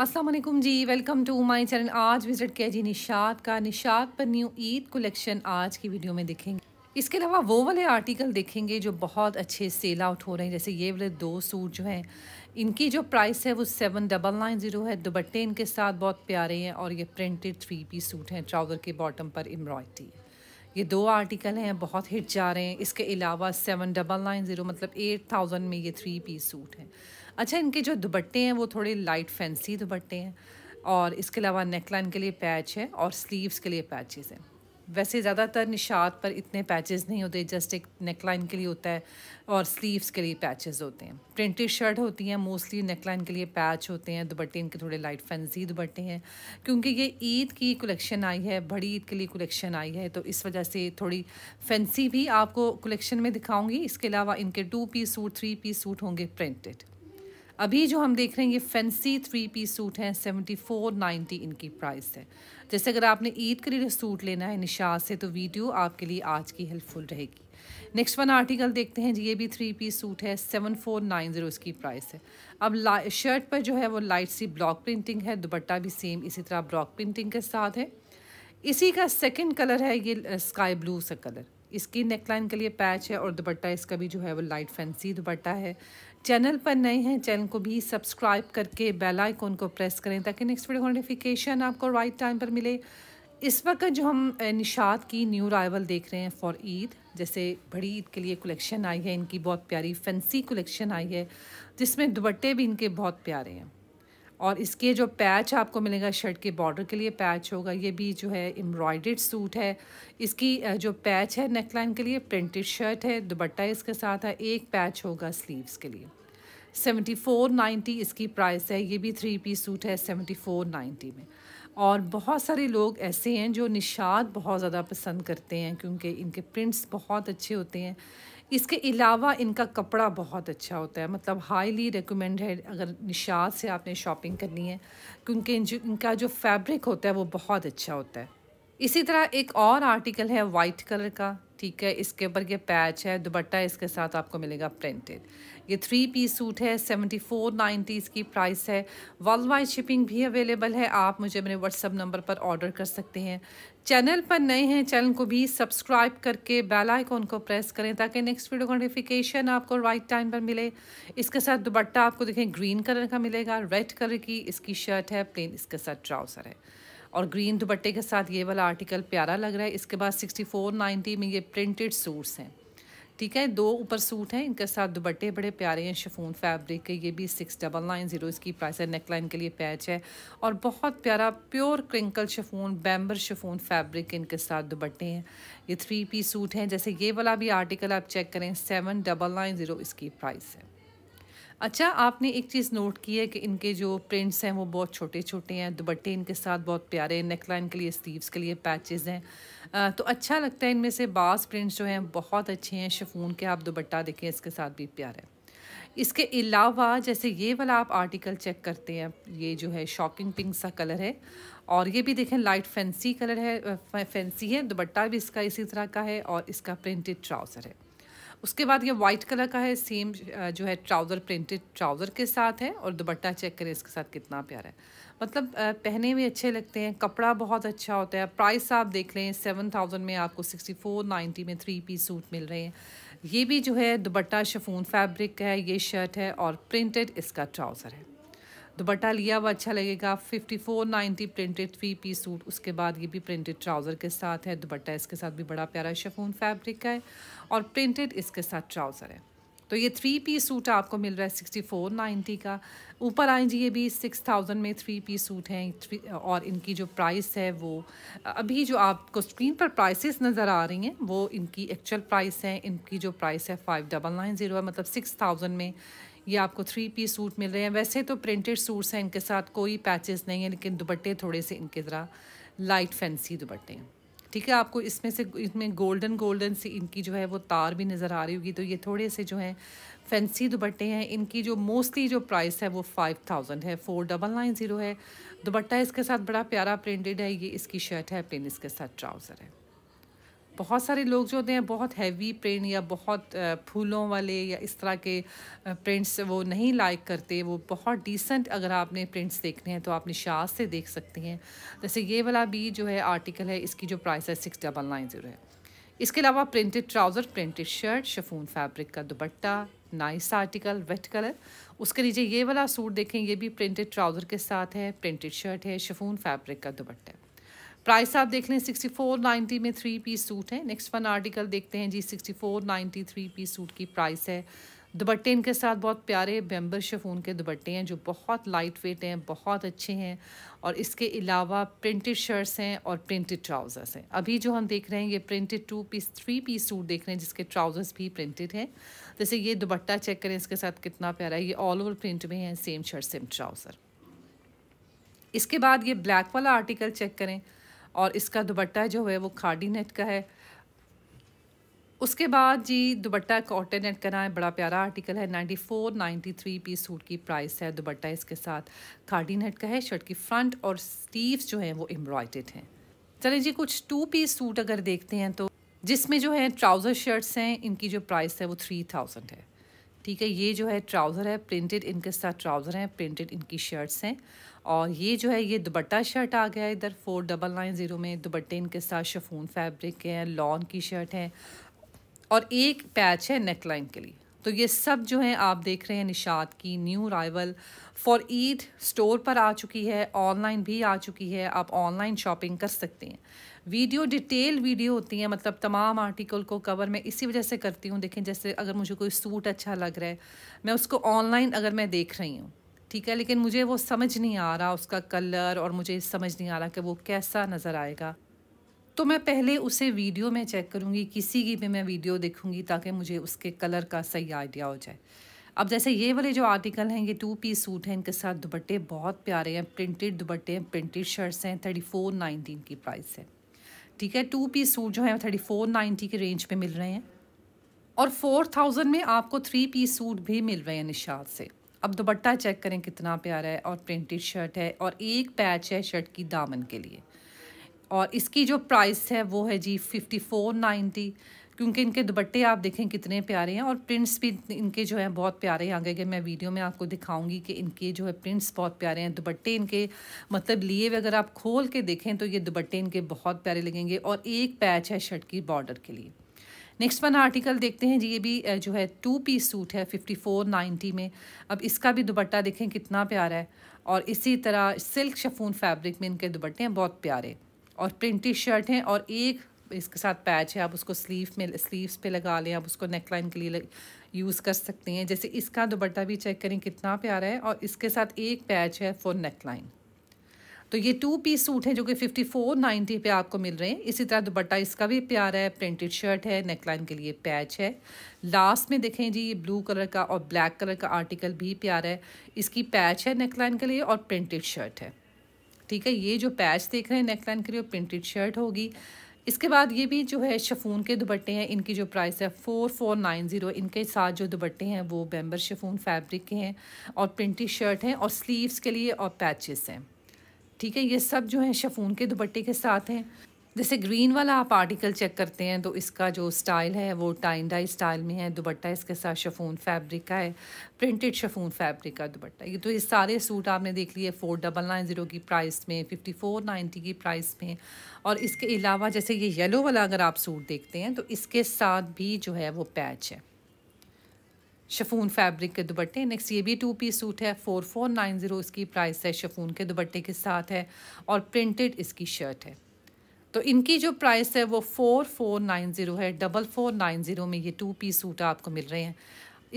Aslam ji welcome to my channel आज visit किया जी निशात का निशात पर न्यू ईद कलेक्शन आज की वीडियो में देखेंगे इसके अलावा वो वाले आर्टिकल देखेंगे जो बहुत अच्छे सेल आउट हो रहे हैं जैसे ये वाले दो सूट जो हैं इनकी जो प्राइस है वो सेवन डबल नाइन ज़ीरो है दुबट्टे इनके साथ बहुत प्यारे हैं और ये प्रिंटेड थ्री पी सूट हैं ट्राउज़र के बॉटम पर एम्ब्रॉयडरी ये दो आर्टिकल हैं बहुत हिट जा रहे हैं इसके अलावा सेवन डबल नाइन ज़ीरो मतलब एट थाउजेंड में ये थ्री पीस सूट हैं अच्छा इनके जो दुपट्टे हैं वो थोड़े लाइट फैंसी दुपट्टे हैं और इसके अलावा नेकलाइन के लिए पैच है और स्लीव्स के लिए पैचेस हैं वैसे ज़्यादातर निशात पर इतने पैचेस नहीं होते जस्ट एक नेकलाइन के लिए होता है और स्लीव्स के लिए पैचेस होते हैं प्रिंटेड शर्ट होती हैं मोस्टली नेकलाइन के लिए पैच होते हैं दुपट्टे इनके थोड़े लाइट फैंसी दुपट्टे हैं क्योंकि ये ईद की कलेक्शन आई है बड़ी ईद के लिए कलेक्शन आई है तो इस वजह से थोड़ी फैंसी भी आपको कलेक्शन में दिखाऊंगी इसके अलावा इनके two piece suit three piece suit होंगे प्रिंटेड अभी जो हम देख रहे हैं ये फैंसी थ्री पीस सूट हैं सेवेंटी फोर नाइन्टी इनकी प्राइस है जैसे अगर आपने ईद के लिए सूट लेना है निशा से तो वीडियो आपके लिए आज की हेल्पफुल रहेगी नेक्स्ट वन आर्टिकल देखते हैं जी ये भी थ्री पीस सूट है सेवन फोर नाइन ज़ीरो इसकी प्राइस है अब शर्ट पर जो है वो लाइट सी ब्लॉक प्रिंटिंग है दुपट्टा भी सेम इसी तरह ब्लॉक प्रिंटिंग के साथ है इसी का सेकेंड कलर है ये स्काई ब्लू सा कलर इसकी नेकलाइन के लिए पैच है और दुपट्टा इसका भी जो है वो लाइट फैंसी दुपट्टा है चैनल पर नए हैं चैनल को भी सब्सक्राइब करके बेल आइकॉन को प्रेस करें ताकि नेक्स्ट वीडियो नोटिफिकेशन आपको राइट टाइम पर मिले इस वक्त जो हम निशात की न्यू राइवल देख रहे हैं फॉर ईद जैसे बड़ी ईद के लिए कलेक्शन आई है इनकी बहुत प्यारी फैंसी कलेक्शन आई है जिसमें दुपट्टे भी इनके बहुत प्यारे हैं और इसके जो पैच आपको मिलेगा शर्ट के बॉर्डर के लिए पैच होगा ये भी जो है एम्ब्रॉयड सूट है इसकी जो पैच है नेकलाइन के लिए प्रिंटेड शर्ट है दुबट्टा इसके साथ है एक पैच होगा स्लीव्स के लिए सेवेंटी फोर नाइन्टी इसकी प्राइस है ये भी थ्री पीस सूट है सेवेंटी फोर नाइन्टी में और बहुत सारे लोग ऐसे हैं जो निशाद बहुत ज़्यादा पसंद करते हैं क्योंकि इनके प्रिंट्स बहुत अच्छे होते हैं इसके अलावा इनका कपड़ा बहुत अच्छा होता है मतलब हाईली रिकमेंड है अगर निशात से आपने शॉपिंग करनी है क्योंकि इनका जो फैब्रिक होता है वो बहुत अच्छा होता है इसी तरह एक और आर्टिकल है वाइट कलर का ठीक है इसके ऊपर ये पैच है दुपट्टा इसके साथ आपको मिलेगा प्रिंटेड ये थ्री पीस सूट है सेवेंटी फोर नाइन्टी इसकी प्राइस है वर्ल्ड वाइड शिपिंग भी अवेलेबल है आप मुझे मेरे व्हाट्सअप नंबर पर ऑर्डर कर सकते हैं चैनल पर नए हैं चैनल को भी सब्सक्राइब करके बेल आइकॉन को प्रेस करें ताकि नेक्स्ट वीडियो का नोटिफिकेशन आपको राइट टाइम पर मिले इसके साथ दुपट्टा आपको देखें ग्रीन कलर का मिलेगा रेड कलर की इसकी शर्ट है प्लेन इसके साथ ट्राउज़र है और ग्रीन दुपट्टे के साथ ये वाला आर्टिकल प्यारा लग रहा है इसके बाद सिक्सटी फोर में ये प्रिंटेड सूट्स हैं ठीक है दो ऊपर सूट हैं इनके साथ दुबट्टे बड़े प्यारे हैं शफून फैब्रिक के ये भी सिक्स डबल नाइन ज़ीरो इसकी प्राइस है नेक लाइन के लिए पैच है और बहुत प्यारा pure crinkle chiffon bemberg chiffon fabric इनके साथ दुबट्टे हैं ये थ्री पी सूट हैं जैसे ये वाला भी आर्टिकल आप चेक करें सेवन डबल नाइन ज़ीरो इसकी प्राइस है अच्छा आपने एक चीज़ नोट की है कि इनके जो प्रिंट्स हैं वो बहुत छोटे छोटे हैं दुबट्टे इनके साथ बहुत प्यारे हैं नेकलाइन के लिए स्लीव्स के लिए पैचेस हैं तो अच्छा लगता है इनमें से बास प्रिंट्स जो हैं बहुत अच्छे हैं शफून के आप दुबट्टा देखें इसके साथ भी प्यारा है इसके अलावा जैसे ये वाला आप आर्टिकल चेक करते हैं ये जो है शॉकिंग पिंक सा कलर है और ये भी देखें लाइट फैंसी कलर है फैंसी है दुबट्टा भी इसका इसी तरह का है और इसका प्रिंटेड ट्राउज़र है उसके बाद ये वाइट कलर का है सेम जो है ट्राउज़र प्रिंटेड ट्राउज़र के साथ है और दुपट्टा चेक करें इसके साथ कितना प्यारा है मतलब पहने भी अच्छे लगते हैं कपड़ा बहुत अच्छा होता है प्राइस आप देख लें सेवन थाउजेंड में आपको सिक्सटी फोर नाइन्टी में थ्री पीस सूट मिल रहे हैं ये भी जो है दुपट्टा शफून फैब्रिक है ये शर्ट है और प्रिंटेड इसका ट्राउज़र है दुपट्टा लिया हुआ अच्छा लगेगा fifty four ninety printed three P suit उसके बाद ये भी प्रिंटेड ट्राउज़र के साथ है दुपट्टा इसके साथ भी बड़ा प्यारा शफून फैब्रिक का है और प्रिंटेड इसके साथ ट्राउज़र है तो ये थ्री पी सूट आपको मिल रहा है सिक्सटी फोर नाइन्टी का ऊपर आए जी ये भी सिक्स थाउजेंड में थ्री पी सूट हैं और इनकी जो प्राइस है वो अभी जो आपको स्क्रीन पर प्राइसेस नज़र आ रही हैं वो इनकी एक्चुअल प्राइस है इनकी जो प्राइस है फाइव डबल नाइन ज़ीरो है मतलब सिक्स थाउजेंड में ये आपको थ्री पीस सूट मिल रहे हैं वैसे तो प्रिंटेड सूट्स हैं इनके साथ कोई पैचेस नहीं है लेकिन दुपट्टे थोड़े से इनके ज़रा लाइट फैंसी दुपट्टे हैं ठीक है आपको इसमें से इसमें गोल्डन गोल्डन सी इनकी जो है वो तार भी नज़र आ रही होगी तो ये थोड़े से जो हैं फैंसी दुपट्टे हैं इनकी जो मोस्टली जो प्राइस है वो फाइव थाउजेंड है फोर डबल नाइन ज़ीरो है दुपट्टा इसके साथ बड़ा प्यारा प्रिंटेड है ये इसकी शर्ट है प्लेन इसके साथ ट्राउज़र है बहुत सारे लोग जो होते हैं बहुत हैवी प्रिंट या बहुत फूलों वाले या इस तरह के प्रिंट्स वो नहीं लाइक करते वो बहुत डिसेंट अगर आपने प्रिंट्स देखने हैं तो आप निशात से देख सकते हैं जैसे ये वाला भी जो है आर्टिकल है इसकी जो प्राइस है सिक्स डबल नाइन ज़ीरो है इसके अलावा printed trouser printed shirt chiffon fabric का दुपट्टा नाइस आर्टिकल वेट कलर उसके नीचे ये वाला सूट देखें ये भी प्रिंटेड ट्राउज़र के साथ है प्रिंटेड शर्ट है शफून फैब्रिक का दुपट्टा प्राइस आप देख लें सिक्सटी फोर नाइन्टी में थ्री पीस सूट है नेक्स्ट वन आर्टिकल देखते हैं जी sixty four ninety three piece suit की प्राइस है दुपट्टे इनके साथ बहुत प्यारे बेम्बर शेफून के दुपट्टे हैं जो बहुत लाइट वेट हैं बहुत अच्छे हैं और इसके अलावा प्रिंटेड शर्ट्स हैं और प्रिंटेड ट्राउज़र्स हैं अभी जो हम देख रहे हैं ये printed two piece three piece suit देख रहे हैं जिसके ट्राउज़र्स भी प्रिंटेड हैं जैसे ये दुपट्टा चेक करें इसके साथ कितना प्यारा है ये ऑल ओवर प्रिंट में है सेम शर्ट सेम ट्राउज़र इसके बाद ये ब्लैक वाला आर्टिकल चेक करें और इसका दुबट्टा जो है वो खाडी नेट का है उसके बाद जी दुबट्टा कॉटन नेट ना है बड़ा प्यारा आर्टिकल है ninety four ninety three piece suit की प्राइस है दुबट्टा इसके साथ खाडी नेट का है शर्ट की फ्रंट और स्टीव्स जो हैं वो एम्ब्रॉयडेड हैं चले जी कुछ टू पीस सूट अगर देखते हैं तो जिसमें जो है ट्राउज़र शर्ट्स हैं इनकी जो प्राइस है वो थ्री थाउजेंड है ठीक है ये जो है ट्राउज़र है प्रिंटेड इनके साथ ट्राउज़र हैं प्रिंटेड इनकी शर्ट्स हैं और ये जो है ये दुपट्टा शर्ट आ गया है इधर फोर डबल नाइन ज़ीरो में दुपट्टे इनके साथ शफून फैब्रिक के हैं लॉन की शर्ट हैं और एक पैच है नेकलाइन के लिए तो ये सब जो है आप देख रहे हैं निषाद की new arrival for Eid store पर आ चुकी है ऑनलाइन भी आ चुकी है आप ऑनलाइन शॉपिंग कर सकते हैं वीडियो डिटेल वीडियो होती है मतलब तमाम आर्टिकल को कवर मैं इसी वजह से करती हूँ देखें जैसे अगर मुझे कोई सूट अच्छा लग रहा है मैं उसको ऑनलाइन अगर मैं देख रही हूँ ठीक है लेकिन मुझे वो समझ नहीं आ रहा उसका कलर और मुझे समझ नहीं आ रहा कि वो कैसा नज़र आएगा तो मैं पहले उसे वीडियो में चेक करूँगी किसी की भी मैं वीडियो देखूँगी ताकि मुझे उसके कलर का सही आइडिया हो जाए अब जैसे ये वाले जो आर्टिकल हैं ये टू पीस सूट हैं इनके साथ दुपट्टे बहुत प्यारे हैं प्रिंटेड दुपट्टे हैं प्रिंटेड शर्ट्स हैं थर्टी फोर नाइनटीन की प्राइस है ठीक है टू पीस सूट जो है थर्टी फोर नाइन्टी के रेंज पे मिल रहे हैं और फोर थाउजेंड में आपको थ्री पीस सूट भी मिल रहे हैं निशात से अब दुपट्टा चेक करें कितना प्यारा है और प्रिंटेड शर्ट है और एक पैच है शर्ट की दामन के लिए और इसकी जो प्राइस है वो है जी फिफ्टी फोर नाइन्टी क्योंकि इनके दुपट्टे आप देखें कितने प्यारे हैं और प्रिंट्स भी इनके जो हैं बहुत प्यारे हैं आगे के मैं वीडियो में आपको दिखाऊंगी कि इनके जो है प्रिंट्स बहुत प्यारे हैं दुपट्टे इनके मतलब लिए हुए अगर आप खोल के देखें तो ये दुपट्टे इनके बहुत प्यारे लगेंगे और एक पैच है शर्ट की बॉर्डर के लिए नेक्स्ट वन आर्टिकल देखते हैं जी ये भी जो है टू पीस सूट है फिफ्टी फोर नाइन्टी में अब इसका भी दुपट्टा देखें कितना प्यारा है और इसी तरह सिल्क शफून फैब्रिक में इनके दुपट्टे हैं बहुत प्यारे और प्रिंटी शर्ट है और एक इसके साथ पैच है आप उसको स्लीव में स्लीव्स पे लगा लें आप उसको नेकलाइन के लिए यूज़ कर सकते हैं जैसे इसका दुपट्टा भी चेक करें कितना प्यारा है और इसके साथ एक पैच है फॉर नेकलाइन तो ये टू पीस सूट हैं जो कि फिफ्टी फोर नाइन्टी पे आपको मिल रहे हैं इसी तरह दुपट्टा इसका भी प्यारा है प्रिंटेड शर्ट है नेकलाइन के लिए पैच है लास्ट में देखें जी ये ब्लू कलर का और ब्लैक कलर का आर्टिकल भी प्यारा है इसकी पैच है नेकलाइन के लिए और प्रिंटेड शर्ट है ठीक है ये जो पैच देख रहे हैं नेकलाइन के लिए प्रिंटेड शर्ट होगी इसके बाद ये भी जो है शफून के दुपट्टे हैं इनकी जो प्राइस है फ़ोर फोर नाइन ज़ीरो इनके साथ जो दुपट्टे हैं वो बेम्बर शफून फैब्रिक के हैं और प्रिंटी शर्ट हैं और स्लीव्स के लिए और पैचेस हैं ठीक है ये सब जो है शफून के दुपट्टे के साथ हैं जैसे ग्रीन वाला आप आर्टिकल चेक करते हैं तो इसका जो स्टाइल है वो टाइन डाई स्टाइल में है दुपट्टा इसके साथ शफून फैब्रिक का है प्रिंटेड शफून फैब्रिक का दुबट्टा ये तो ये सारे सूट आपने देख लिए फोर डबल नाइन ज़ीरो की प्राइस में फिफ्टी फोर नाइन्टी की प्राइस में और इसके अलावा जैसे ये येलो वाला अगर आप सूट देखते हैं तो इसके साथ भी जो है वो पैच है शफून फैब्रिक के दुपट्टे नेक्स्ट ये भी टू पी सूट है फोर फोर नाइन ज़ीरो इसकी प्राइस है शफून के दुबट्टे के साथ है और प्रिंटेड इसकी शर्ट है तो इनकी जो प्राइस है वो फोर फोर नाइन ज़ीरो है डबल फोर नाइन ज़ीरो में ये टू पीस सूट आपको मिल रहे हैं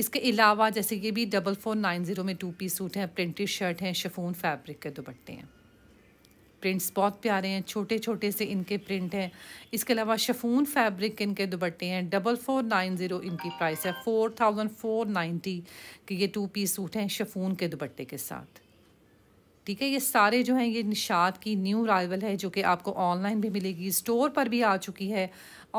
इसके अलावा जैसे ये भी डबल फोर नाइन ज़ीरो में टू पीस सूट हैं प्रिंटेड शर्ट हैं शफून फैब्रिक के दुपट्टे हैं प्रिंट्स बहुत प्यारे हैं छोटे छोटे से इनके प्रिंट हैं इसके अलावा शफून फैब्रिक इनके दुपट्टे हैं डबल फोर नाइन ज़ीरो इनकी प्राइस है फोर थाउजेंड फोर नाइन्टी के ये टू पीस सूट हैं शफून के दुपट्टे के साथ ठीक है ये सारे जो हैं ये निषाद की न्यू राइवल है जो कि आपको ऑनलाइन भी मिलेगी स्टोर पर भी आ चुकी है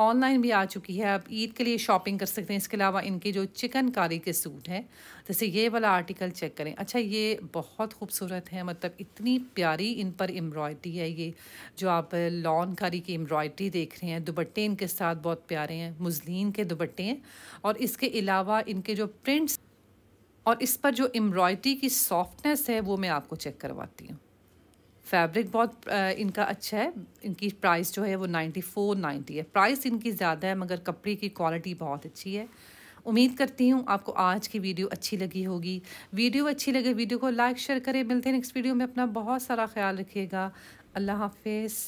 ऑनलाइन भी आ चुकी है आप ईद के लिए शॉपिंग कर सकते हैं इसके अलावा इनके जो चिकनकारी के सूट हैं जैसे ये वाला आर्टिकल चेक करें अच्छा ये बहुत खूबसूरत है मतलब इतनी प्यारी इन पर एम्ब्रॉयडरी है ये जो आप लॉन कारी की एम्ब्रॉयडरी देख रहे हैं दुबट्टे इनके साथ बहुत प्यारे हैं मुजलिन के दुबट्टे हैं और इसके अलावा इनके जो प्रिंट्स और इस पर जो एम्ब्रॉयडरी की सॉफ्टनेस है वो मैं आपको चेक करवाती हूँ फैब्रिक बहुत इनका अच्छा है इनकी प्राइस जो है वो नाइन्टी फोर नाइन्टी है प्राइस इनकी ज़्यादा है मगर कपड़े की क्वालिटी बहुत अच्छी है उम्मीद करती हूँ आपको आज की वीडियो अच्छी लगी होगी वीडियो अच्छी लगे वीडियो को लाइक शेयर करें मिलते हैं नेक्स्ट वीडियो में अपना बहुत सारा ख्याल रखिएगा अल्लाह हाफिज़